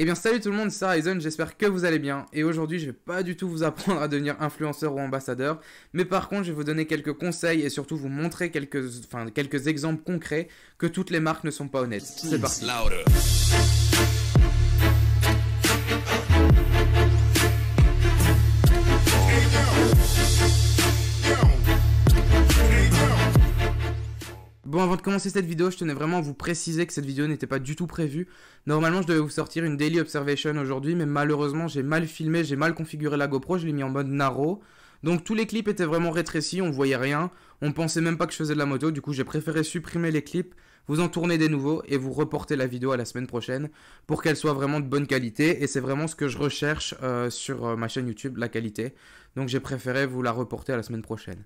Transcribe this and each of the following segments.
Eh bien salut tout le monde, c'est Horizon, j'espère que vous allez bien. Et aujourd'hui je vais pas du tout vous apprendre à devenir influenceur ou ambassadeur, mais par contre je vais vous donner quelques conseils et surtout vous montrer quelques, enfin, quelques exemples concrets que toutes les marques ne sont pas honnêtes. C'est parti. Bon, avant de commencer cette vidéo, je tenais vraiment à vous préciser que cette vidéo n'était pas du tout prévue. Normalement, je devais vous sortir une daily observation aujourd'hui, mais malheureusement, j'ai mal filmé, j'ai mal configuré la GoPro, je l'ai mis en mode narrow. Donc tous les clips étaient vraiment rétrécis, on voyait rien, on pensait même pas que je faisais de la moto, du coup j'ai préféré supprimer les clips, vous en tourner des nouveaux et vous reporter la vidéo à la semaine prochaine pour qu'elle soit vraiment de bonne qualité et c'est vraiment ce que je recherche euh, sur euh, ma chaîne YouTube, la qualité. Donc j'ai préféré vous la reporter à la semaine prochaine.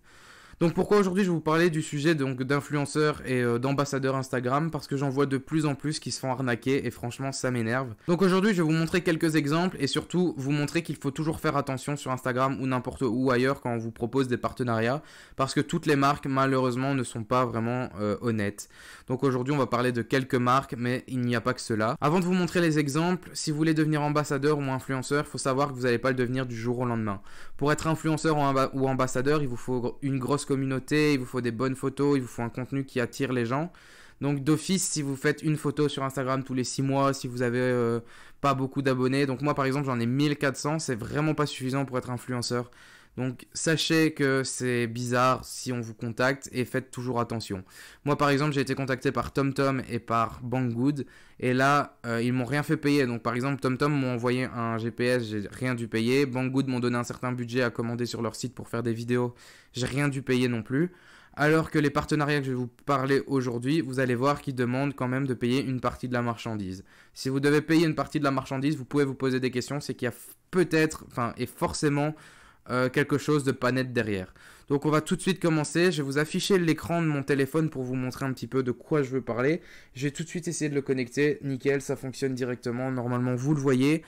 Donc pourquoi aujourd'hui je vais vous parler du sujet donc d'influenceurs et euh, d'ambassadeurs Instagram parce que j'en vois de plus en plus qui se font arnaquer et franchement ça m'énerve. Donc aujourd'hui je vais vous montrer quelques exemples et surtout vous montrer qu'il faut toujours faire attention sur Instagram ou n'importe où ailleurs quand on vous propose des partenariats parce que toutes les marques malheureusement ne sont pas vraiment euh, honnêtes. Donc aujourd'hui on va parler de quelques marques mais il n'y a pas que cela. Avant de vous montrer les exemples, si vous voulez devenir ambassadeur ou influenceur, il faut savoir que vous n'allez pas le devenir du jour au lendemain. Pour être influenceur ou ambassadeur, il vous faut une grosse communauté, il vous faut des bonnes photos, il vous faut un contenu qui attire les gens. Donc d'office, si vous faites une photo sur Instagram tous les 6 mois, si vous avez euh, pas beaucoup d'abonnés, donc moi par exemple j'en ai 1400, c'est vraiment pas suffisant pour être influenceur. Donc sachez que c'est bizarre si on vous contacte et faites toujours attention. Moi par exemple j'ai été contacté par TomTom et par Banggood et là euh, ils m'ont rien fait payer. Donc par exemple TomTom m'ont envoyé un GPS, j'ai rien dû payer. Banggood m'ont donné un certain budget à commander sur leur site pour faire des vidéos, j'ai rien dû payer non plus. Alors que les partenariats que je vais vous parler aujourd'hui, vous allez voir qu'ils demandent quand même de payer une partie de la marchandise. Si vous devez payer une partie de la marchandise, vous pouvez vous poser des questions, c'est qu'il y a peut-être, enfin, et forcément euh, quelque chose de pas net derrière. Donc on va tout de suite commencer, je vais vous afficher l'écran de mon téléphone pour vous montrer un petit peu de quoi je veux parler. Je vais tout de suite essayer de le connecter, nickel, ça fonctionne directement, normalement vous le voyez.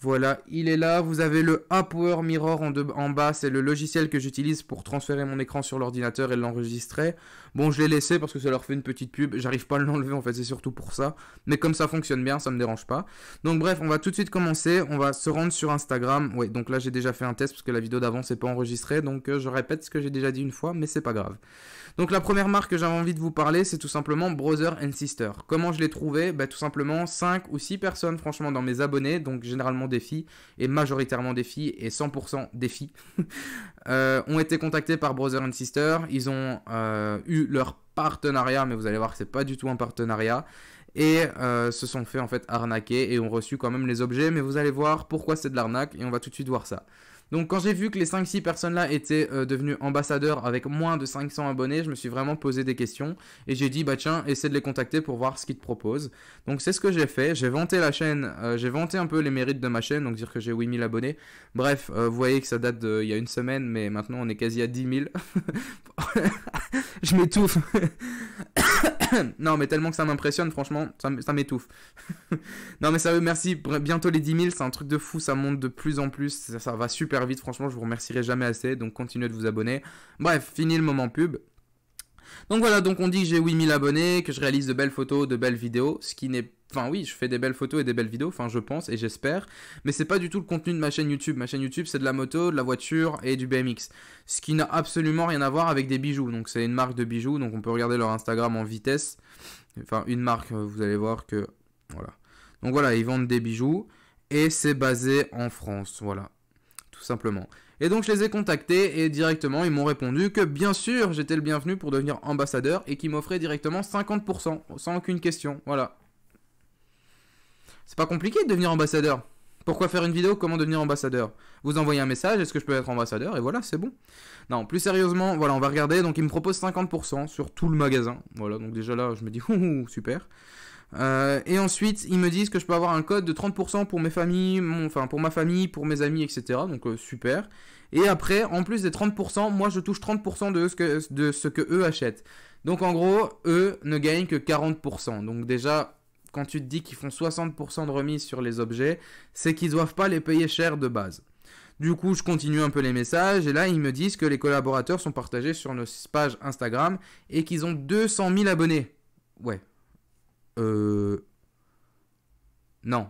Voilà, il est là. Vous avez le Power Mirror en, bas. C'est le logiciel que j'utilise pour transférer mon écran sur l'ordinateur et l'enregistrer. Bon, je l'ai laissé parce que ça leur fait une petite pub. J'arrive pas à l'enlever en fait, c'est surtout pour ça. Mais comme ça fonctionne bien, ça me dérange pas. Donc bref, on va tout de suite commencer. On va se rendre sur Instagram. oui, donc là j'ai déjà fait un test parce que la vidéo d'avant c'est pas enregistrée, Donc euh, je répète ce que j'ai déjà dit une fois, mais c'est pas grave. Donc la première marque que j'avais envie de vous parler, c'est tout simplement Brother and Sister. Comment je l'ai trouvé bah, Tout simplement 5 ou 6 personnes, franchement, dans mes abonnés, donc généralement des filles, et majoritairement des filles, et 100% des filles, euh, ont été contactées par Brother and Sister. Ils ont euh, eu leur partenariat, mais vous allez voir que c'est pas du tout un partenariat et euh, se sont fait en fait arnaquer et ont reçu quand même les objets. Mais vous allez voir pourquoi c'est de l'arnaque et on va tout de suite voir ça. Donc quand j'ai vu que les 5-6 personnes-là étaient euh, devenues ambassadeurs avec moins de 500 abonnés, je me suis vraiment posé des questions et j'ai dit bah tiens, essaie de les contacter pour voir ce qu'ils te proposent. Donc c'est ce que j'ai fait, j'ai vanté la chaîne, euh, j'ai vanté un peu les mérites de ma chaîne, donc dire que j'ai 8000 abonnés. Bref, euh, vous voyez que ça date d'il y a une semaine, mais maintenant on est quasi à 10 000. je m'étouffe non, mais tellement que ça m'impressionne, franchement, ça m'étouffe. non, mais sérieux, merci. Bientôt les 10 000, c'est un truc de fou, ça monte de plus en plus, ça, va super vite, franchement, je vous remercierai jamais assez, donc continuez de vous abonner. Bref, fini le moment pub. Donc voilà, donc on dit que j'ai 8000 abonnés, que je réalise de belles photos, de belles vidéos, ce qui n'est Enfin oui, je fais des belles photos et des belles vidéos, enfin je pense et j'espère, mais c'est pas du tout le contenu de ma chaîne YouTube. Ma chaîne YouTube c'est de la moto, de la voiture et du BMX, ce qui n'a absolument rien à voir avec des bijoux. Donc c'est une marque de bijoux, donc on peut regarder leur Instagram en vitesse. Enfin une marque, euh, vous allez voir que voilà. Donc voilà, ils vendent des bijoux et c'est basé en France, voilà, tout simplement. Et donc je les ai contactés et directement ils m'ont répondu que bien sûr j'étais le bienvenu pour devenir ambassadeur et qu'ils m'offraient directement 50% sans aucune question, voilà. C'est pas compliqué de devenir ambassadeur. Pourquoi faire une vidéo Comment devenir ambassadeur Vous envoyez un message, est-ce que je peux être ambassadeur Et voilà, c'est bon. Non, plus sérieusement, voilà, on va regarder. Donc, il me propose 50% sur tout le magasin. Voilà, donc déjà là, je me dis, super. Euh, et ensuite, ils me disent que je peux avoir un code de 30% pour mes familles, enfin pour ma famille, pour mes amis, etc. Donc euh, super. Et après, en plus des 30%, moi je touche 30% de ce, que, de ce que eux achètent. Donc en gros, eux ne gagnent que 40%. Donc déjà, quand tu te dis qu'ils font 60% de remise sur les objets, c'est qu'ils doivent pas les payer cher de base. Du coup, je continue un peu les messages et là, ils me disent que les collaborateurs sont partagés sur nos pages Instagram et qu'ils ont 200 000 abonnés. Ouais. Euh... Non.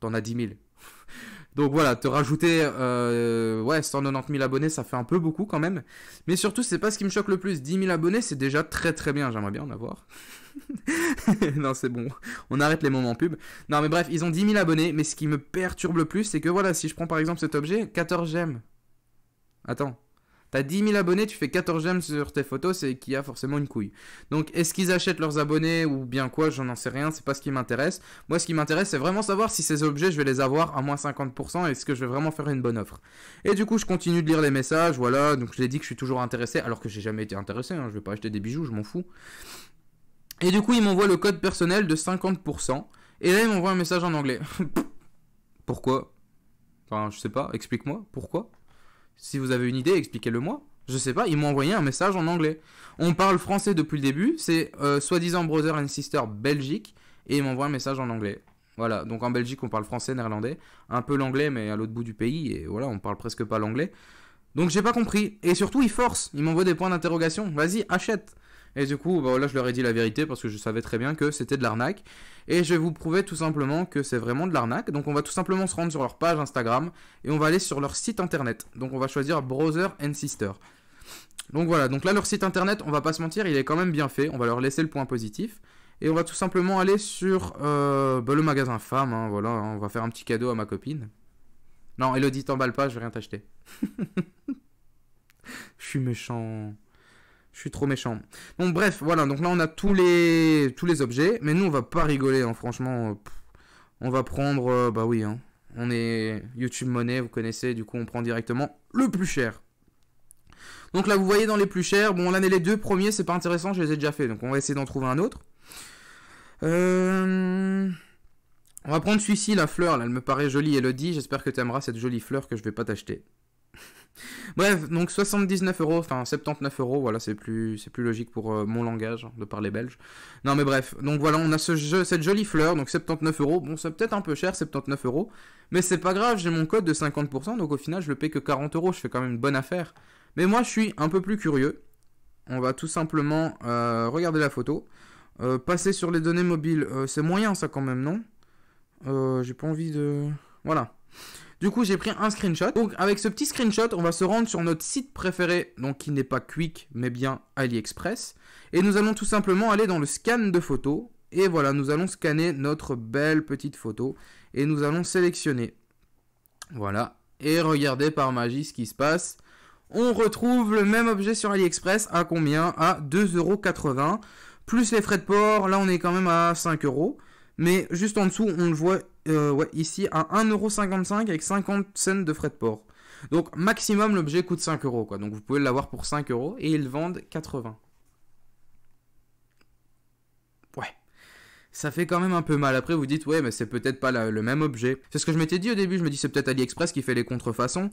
T'en as 10 000. Donc voilà, te rajouter euh, ouais, 190 000 abonnés, ça fait un peu beaucoup quand même. Mais surtout, c'est pas ce qui me choque le plus. 10 000 abonnés, c'est déjà très très bien. J'aimerais bien en avoir. non, c'est bon. On arrête les moments pub. Non, mais bref, ils ont 10 000 abonnés. Mais ce qui me perturbe le plus, c'est que voilà, si je prends par exemple cet objet, 14 j'aime. Attends. T'as 10 000 abonnés, tu fais 14 j'aime sur tes photos, c'est qu'il y a forcément une couille. Donc, est-ce qu'ils achètent leurs abonnés ou bien quoi J'en sais rien, c'est pas ce qui m'intéresse. Moi, ce qui m'intéresse, c'est vraiment savoir si ces objets, je vais les avoir à moins 50% et est-ce que je vais vraiment faire une bonne offre. Et du coup, je continue de lire les messages, voilà. Donc, je l'ai dit que je suis toujours intéressé, alors que j'ai jamais été intéressé, hein. je vais pas acheter des bijoux, je m'en fous. Et du coup, il m'envoie le code personnel de 50%. Et là, il m'envoie un message en anglais. pourquoi Enfin, je sais pas, explique-moi, pourquoi Si vous avez une idée, expliquez-le moi. Je sais pas, il m'a envoyé un message en anglais. On parle français depuis le début, c'est euh, soi-disant Brother and Sister Belgique, et il m'envoie un message en anglais. Voilà, donc en Belgique, on parle français, néerlandais, un peu l'anglais, mais à l'autre bout du pays, et voilà, on parle presque pas l'anglais. Donc j'ai pas compris. Et surtout, il force, il m'envoie des points d'interrogation. Vas-y, achète. Et du coup, bah, là, je leur ai dit la vérité parce que je savais très bien que c'était de l'arnaque. Et je vais vous prouver tout simplement que c'est vraiment de l'arnaque. Donc, on va tout simplement se rendre sur leur page Instagram et on va aller sur leur site internet. Donc, on va choisir Brother and Sister. Donc voilà, donc là leur site internet, on va pas se mentir, il est quand même bien fait, on va leur laisser le point positif. Et on va tout simplement aller sur euh, bah, le magasin femme, hein, voilà, hein. on va faire un petit cadeau à ma copine. Non, Elodie, t'emballe pas, je vais rien t'acheter. Je suis méchant. Je suis trop méchant. Donc bref, voilà, donc là on a tous les, tous les objets, mais nous on va pas rigoler, hein, franchement. Euh, on va prendre, euh, bah oui, hein. on est YouTube Money, vous connaissez, du coup on prend directement le plus cher. Donc là vous voyez dans les plus chers, bon là les deux premiers c'est pas intéressant, je les ai déjà fait, donc on va essayer d'en trouver un autre. Euh, on va prendre celui-ci, la fleur, là, elle me paraît jolie, Elodie, j'espère que tu aimeras cette jolie fleur que je vais pas t'acheter. Bref, donc 79 euros, enfin 79 euros, voilà, c'est plus, c'est plus logique pour euh, mon langage hein, de parler belge. Non mais bref, donc voilà, on a ce jeu, cette jolie fleur, donc 79 euros. Bon, c'est peut-être un peu cher, 79 euros, mais c'est pas grave, j'ai mon code de 50%, donc au final, je le paye que 40 euros, je fais quand même une bonne affaire. Mais moi, je suis un peu plus curieux. On va tout simplement euh, regarder la photo. Euh, passer sur les données mobiles, c'est moyen ça quand même, non J'ai pas envie de... Voilà. Du coup, j'ai pris un screenshot. Donc, avec ce petit screenshot, on va se rendre sur notre site préféré, donc qui n'est pas Quick, mais bien AliExpress. Et nous allons tout simplement aller dans le scan de photos. Et voilà, nous allons scanner notre belle petite photo. Et nous allons sélectionner. Voilà. Et regardez par magie ce qui se passe. On retrouve le même objet sur AliExpress à combien À 2,80€. Plus les frais de port, là on est quand même à 5€. Mais juste en dessous, on le voit euh, ouais, ici à 1,55€ avec 50 cents de frais de port. Donc maximum l'objet coûte 5€, quoi. Donc vous pouvez l'avoir pour 5€ et ils vendent 80. Ouais. Ça fait quand même un peu mal. Après vous dites ouais mais c'est peut-être pas le même objet. C'est ce que je m'étais dit au début. Je me dis c'est peut-être AliExpress qui fait les contrefaçons.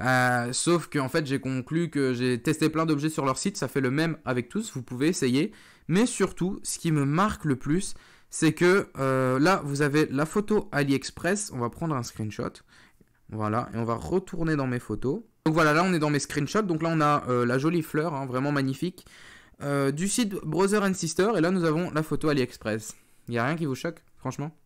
Euh, sauf que en fait j'ai conclu que j'ai testé plein d'objets sur leur site. Ça fait le même avec tous. Vous pouvez essayer. Mais surtout ce qui me marque le plus c'est que euh, là, vous avez la photo AliExpress. On va prendre un screenshot. Voilà, et on va retourner dans mes photos. Donc voilà, là, on est dans mes screenshots. Donc là, on a euh, la jolie fleur, hein, vraiment magnifique, euh, du site Brother and Sister. Et là, nous avons la photo AliExpress. Il n'y a rien qui vous choque, franchement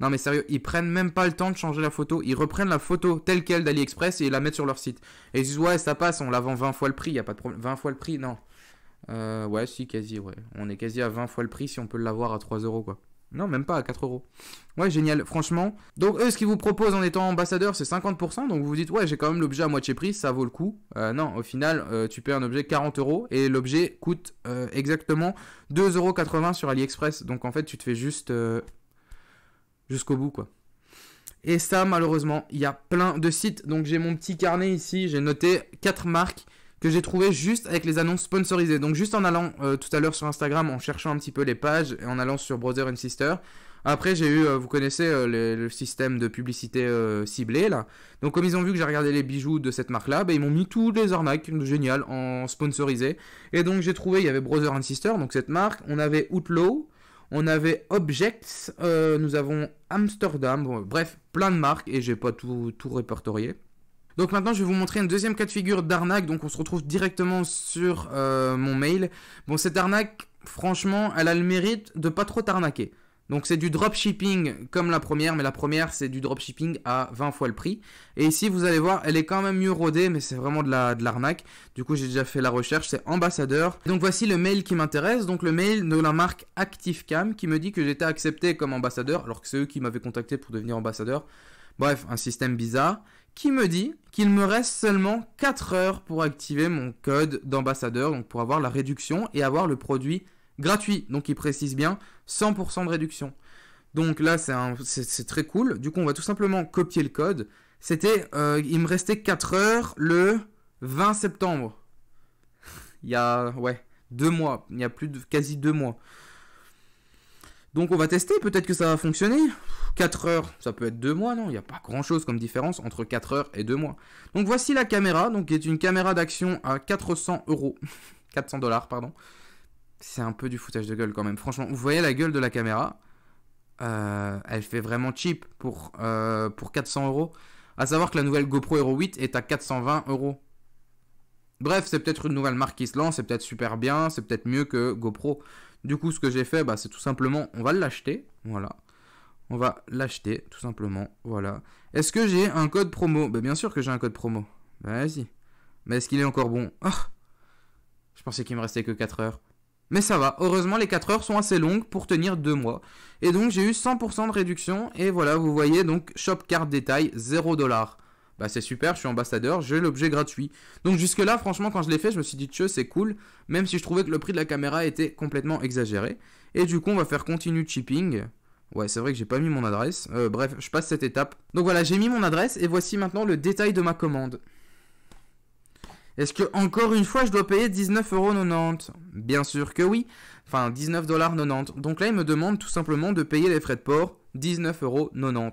non mais sérieux, ils prennent même pas le temps de changer la photo. Ils reprennent la photo telle qu'elle d'AliExpress et ils la mettent sur leur site. Et ils disent ouais ça passe, on la vend 20 fois le prix, y a pas de problème. 20 fois le prix, non. Euh, ouais, si, quasi, ouais. On est quasi à 20 fois le prix si on peut l'avoir à 3 euros, quoi. Non, même pas à 4 euros. Ouais, génial, franchement. Donc, eux, ce qu'ils vous proposent en étant ambassadeur, c'est 50%. Donc, vous vous dites, ouais, j'ai quand même l'objet à moitié prix, ça vaut le coup. Euh, non, au final, euh, tu payes un objet 40 euros et l'objet coûte exactement 2,80 euros sur AliExpress. Donc, en fait, tu te fais juste jusqu'au bout, quoi. Et ça, malheureusement, il y a plein de sites. Donc, j'ai mon petit carnet ici, j'ai noté 4 marques que j'ai trouvé juste avec les annonces sponsorisées. Donc juste en allant euh, tout à l'heure sur Instagram, en cherchant un petit peu les pages et en allant sur Brother and Sister. Après j'ai eu, euh, vous connaissez euh, le, système de publicité ciblée là. Donc comme ils ont vu que j'ai regardé les bijoux de cette marque là, bah, ils m'ont mis tous les arnaques, génial, en sponsorisé. Et donc j'ai trouvé, il y avait Brother and Sister, donc cette marque. On avait Outlaw, on avait Objects, nous avons Amsterdam, bref, plein de marques et j'ai pas tout répertorié. Donc maintenant, je vais vous montrer une deuxième cas de figure d'arnaque. Donc on se retrouve directement sur euh, mon mail. Bon, cette arnaque, franchement, elle a le mérite de pas trop t'arnaquer. Donc c'est du dropshipping comme la première, mais la première c'est du dropshipping à 20 fois le prix. Et ici vous allez voir, elle est quand même mieux rodée, mais c'est vraiment de la de l'arnaque. Du coup j'ai déjà fait la recherche, c'est ambassadeur. Donc voici le mail qui m'intéresse, donc le mail de la marque ActiveCam qui me dit que j'étais accepté comme ambassadeur, alors que c'est eux qui m'avaient contacté pour devenir ambassadeur. Bref, un système bizarre qui me dit qu'il me reste seulement 4 heures pour activer mon code d'ambassadeur, donc pour avoir la réduction et avoir le produit gratuit. Donc il précise bien 100% de réduction. Donc là, c'est très cool. Du coup, on va tout simplement copier le code. C'était, euh, il me restait 4 heures le 20 septembre. il y a, ouais, deux mois. Il y a plus de quasi deux mois. Donc on va tester, peut-être que ça va fonctionner. 4 heures, ça peut être 2 mois, non Il n'y a pas grand-chose comme différence entre 4 heures et 2 mois. Donc voici la caméra, donc qui est une caméra d'action à 400 euros. 400 dollars, pardon. C'est un peu du foutage de gueule quand même. Franchement, vous voyez la gueule de la caméra euh, Elle fait vraiment cheap pour, euh, pour 400 euros. À savoir que la nouvelle GoPro Hero 8 est à 420 euros. Bref, c'est peut-être une nouvelle marque qui se lance, c'est peut-être super bien, c'est peut-être mieux que GoPro. Du coup, ce que j'ai fait, bah, c'est tout simplement, on va l'acheter. Voilà. On va l'acheter, tout simplement. Voilà. Est-ce que j'ai un code promo bah, Bien sûr que j'ai un code promo. Bah, vas-y. Mais est-ce qu'il est encore bon ah! Je pensais qu'il me restait que 4 heures. Mais ça va, heureusement les 4 heures sont assez longues pour tenir 2 mois. Et donc j'ai eu 100% de réduction et voilà, vous voyez donc shop carte détail 0$ bah c'est super, je suis ambassadeur, j'ai l'objet gratuit. Donc jusque-là, franchement, quand je l'ai fait, je me suis dit, tchou, c'est cool, même si je trouvais que le prix de la caméra était complètement exagéré. Et du coup, on va faire continue Chipping ». Ouais, c'est vrai que j'ai pas mis mon adresse. Euh, bref, je passe cette étape. Donc voilà, j'ai mis mon adresse et voici maintenant le détail de ma commande. Est-ce que encore une fois je dois payer 19,90€ Bien sûr que oui. Enfin 19,90$. Donc là il me demande tout simplement de payer les frais de port 19,90€.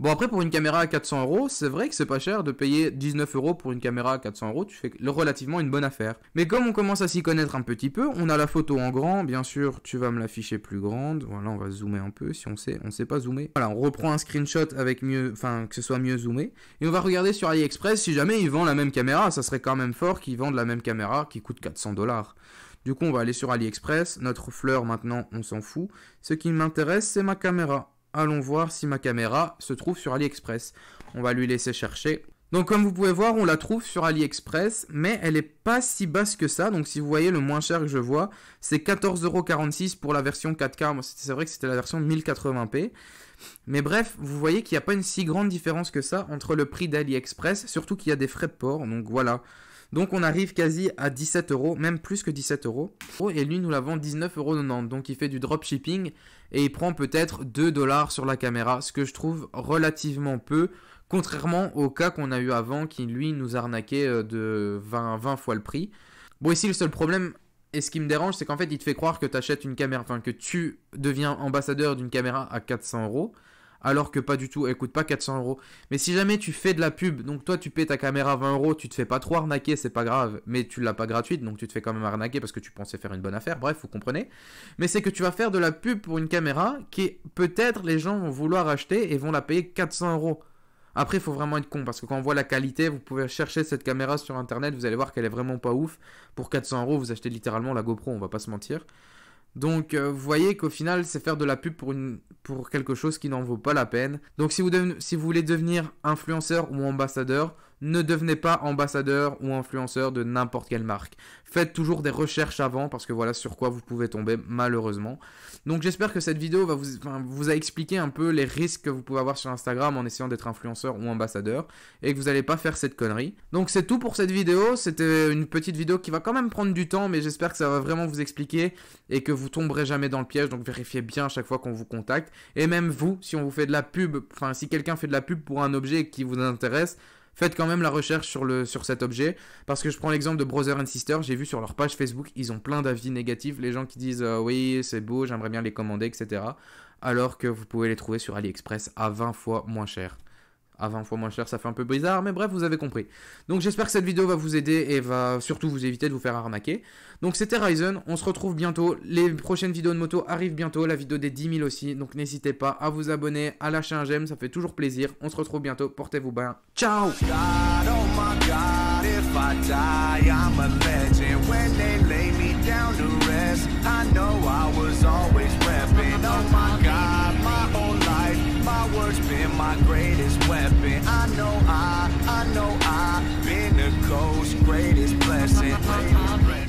Bon, après, pour une caméra à 400 euros, c'est vrai que c'est pas cher de payer 19 euros pour une caméra à 400 euros. Tu fais relativement une bonne affaire. Mais comme on commence à s'y connaître un petit peu, on a la photo en grand. Bien sûr, tu vas me l'afficher plus grande. Voilà, on va zoomer un peu si on sait, on sait pas zoomer. Voilà, on reprend un screenshot avec mieux, enfin, que ce soit mieux zoomé. Et on va regarder sur AliExpress si jamais ils vendent la même caméra. Ça serait quand même fort qu'ils vendent la même caméra qui coûte 400 dollars. Du coup, on va aller sur AliExpress. Notre fleur, maintenant, on s'en fout. Ce qui m'intéresse, c'est ma caméra allons voir si ma caméra se trouve sur AliExpress. On va lui laisser chercher. Donc comme vous pouvez voir, on la trouve sur AliExpress, mais elle n'est pas si basse que ça. Donc si vous voyez le moins cher que je vois, c'est 14,46€ pour la version 4K. C'est vrai que c'était la version 1080p. Mais bref, vous voyez qu'il n'y a pas une si grande différence que ça entre le prix d'AliExpress, surtout qu'il y a des frais de port. Donc voilà. Donc on arrive quasi à 17 euros, même plus que 17 euros. Et lui nous l'avons 19,90 euros. Donc il fait du dropshipping et il prend peut-être 2 dollars sur la caméra, ce que je trouve relativement peu. Contrairement au cas qu'on a eu avant qui lui nous arnaquait euh, de 20, 20 fois le prix. Bon ici le seul problème et ce qui me dérange, c'est qu'en fait, il te fait croire que tu achètes une caméra, enfin que tu deviens ambassadeur d'une caméra à 400 euros alors que pas du tout, elle coûte pas 400 euros. Mais si jamais tu fais de la pub, donc toi tu payes ta caméra 20 euros, tu te fais pas trop arnaquer, c'est pas grave, mais tu l'as pas gratuite, donc tu te fais quand même arnaquer parce que tu pensais faire une bonne affaire, bref, vous comprenez. Mais c'est que tu vas faire de la pub pour une caméra qui peut-être les gens vont vouloir acheter et vont la payer 400 euros. Après, il faut vraiment être con parce que quand on voit la qualité, vous pouvez chercher cette caméra sur internet, vous allez voir qu'elle est vraiment pas ouf. Pour 400 euros, vous achetez littéralement la GoPro, on va pas se mentir. Donc euh, vous voyez qu'au final, c'est faire de la pub pour, une, pour quelque chose qui n'en vaut pas la peine. Donc si vous, si vous voulez devenir influenceur ou ambassadeur, ne devenez pas ambassadeur ou influenceur de n'importe quelle marque. Faites toujours des recherches avant parce que voilà sur quoi vous pouvez tomber malheureusement. Donc j'espère que cette vidéo va vous, a expliqué un peu les risques que vous pouvez avoir sur Instagram en essayant d'être influenceur ou ambassadeur et que vous n'allez pas faire cette connerie. Donc c'est tout pour cette vidéo. C'était une petite vidéo qui va quand même prendre du temps mais j'espère que ça va vraiment vous expliquer et que vous tomberez jamais dans le piège. Donc vérifiez bien à chaque fois qu'on vous contacte et même vous si on vous fait de la pub, enfin si quelqu'un fait de la pub pour un objet qui vous intéresse faites quand même la recherche sur, le, sur cet objet. Parce que je prends l'exemple de Brother and Sister, j'ai vu sur leur page Facebook, ils ont plein d'avis négatifs. Les gens qui disent euh, oui, c'est beau, j'aimerais bien les commander, etc. Alors que vous pouvez les trouver sur AliExpress à 20 fois moins cher à 20 fois moins cher, ça fait un peu bizarre, mais bref, vous avez compris. Donc j'espère que cette vidéo va vous aider et va surtout vous éviter de vous faire arnaquer. Donc c'était Ryzen, on se retrouve bientôt, les prochaines vidéos de moto arrivent bientôt, la vidéo des 10 000 aussi, donc n'hésitez pas à vous abonner, à lâcher un j'aime, ça fait toujours plaisir. On se retrouve bientôt, portez-vous bien, ciao oh words been my greatest weapon. I know I, I know I, been the ghost's greatest blessing.